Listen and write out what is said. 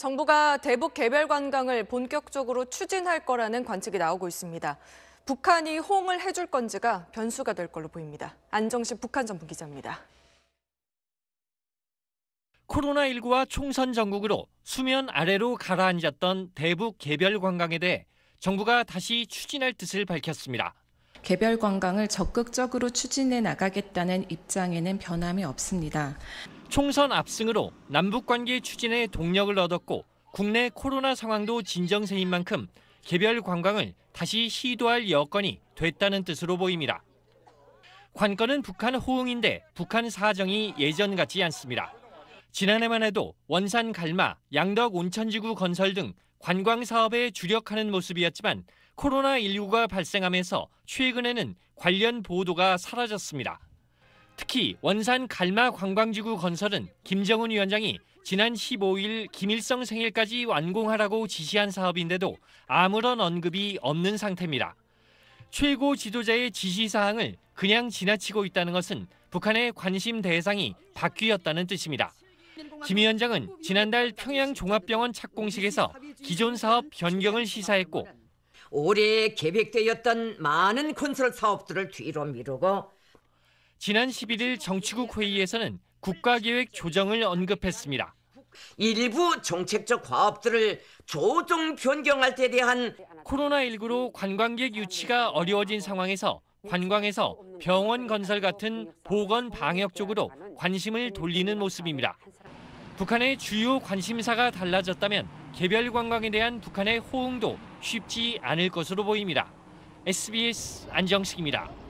정부가 대북 개별 관광을 본격적으로 추진할 거라는 관측이 나오고 있습니다. 북한이 호응을 해줄 건지가 변수가 될 걸로 보입니다. 안정식 북한 전문 기자입니다. 코로나19와 총선 전국으로 수면 아래로 가라앉았던 대북 개별 관광에 대해 정부가 다시 추진할 뜻을 밝혔습니다. 개별 관광을 적극적으로 추진해 나가겠다는 입장에는 변함이 없습니다. 총선 압승으로 남북 관계 추진에 동력을 얻었고 국내 코로나 상황도 진정세인 만큼 개별 관광을 다시 시도할 여건이 됐다는 뜻으로 보입니다. 관건은 북한 호응인데 북한 사정이 예전 같지 않습니다. 지난해만 해도 원산 갈마, 양덕 온천지구 건설 등 관광 사업에 주력하는 모습이었지만 코로나19가 발생하면서 최근에는 관련 보도가 사라졌습니다. 특히 원산 갈마 관광지구 건설은 김정은 위원장이 지난 15일 김일성 생일까지 완공하라고 지시한 사업인데도 아무런 언급이 없는 상태입니다. 최고 지도자의 지시사항을 그냥 지나치고 있다는 것은 북한의 관심 대상이 바뀌었다는 뜻입니다. 김 위원장은 지난달 평양 종합병원 착공식에서 기존 사업 변경을 시사했고 올해 계획되었던 많은 건설 사업들을 뒤로 미루고 지난 11일 정치국 회의에서는 국가계획 조정을 언급했습니다. 일부 정책적 과업들을 조정 변경할 때 대한 코로나19로 관광객 유치가 어려워진 상황에서 관광에서 병원 건설 같은 보건 방역 쪽으로 관심을 돌리는 모습입니다. 북한의 주요 관심사가 달라졌다면 개별 관광에 대한 북한의 호응도 쉽지 않을 것으로 보입니다. SBS 안정식입니다.